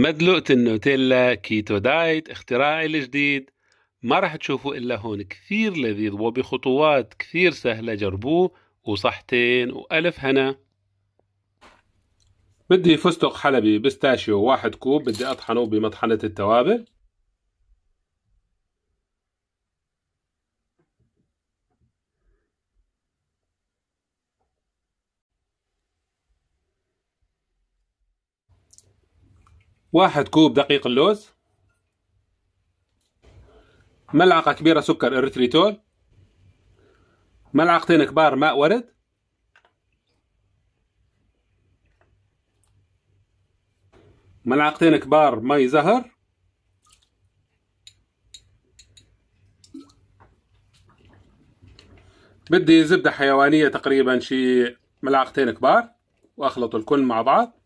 مدلوقة النوتيلا كيتو دايت اختراعي الجديد ما راح تشوفوا إلا هون كثير لذيذ وبخطوات كثير سهلة جربوه وصحتين وألف هنا بدي فستق حلبي بستاشيو واحد كوب بدي أطحنه بمطحنة التوابل واحد كوب دقيق اللوز ملعقة كبيرة سكر إريثريتول ملعقتين كبار ماء ورد ملعقتين كبار مي زهر بدي زبدة حيوانية تقريبا شي ملعقتين كبار وأخلط الكل مع بعض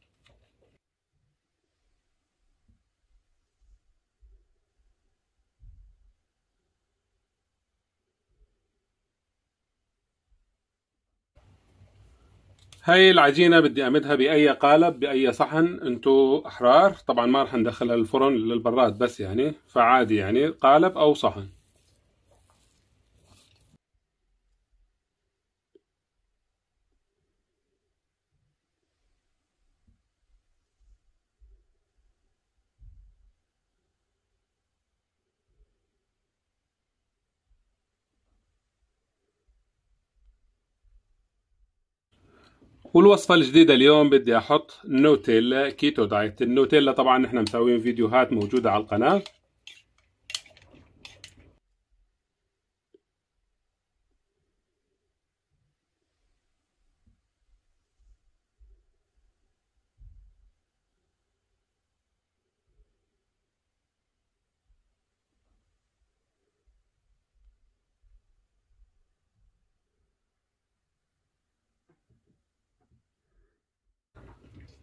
هاي العجينه بدي امدها باي قالب باي صحن انتو احرار طبعا ما رح ندخلها الفرن للبراد بس يعني فعادي يعني قالب او صحن والوصفة الجديدة اليوم بدي احط نوتيلا كيتو دايت النوتيلا طبعا احنا مسويين فيديوهات موجودة على القناة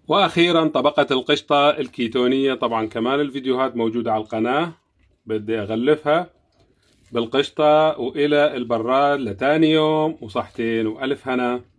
واخيرا طبقة القشطة الكيتونية طبعا كمان الفيديوهات موجودة على القناة بدي اغلفها بالقشطة والى البراد لتاني يوم وصحتين والف هنا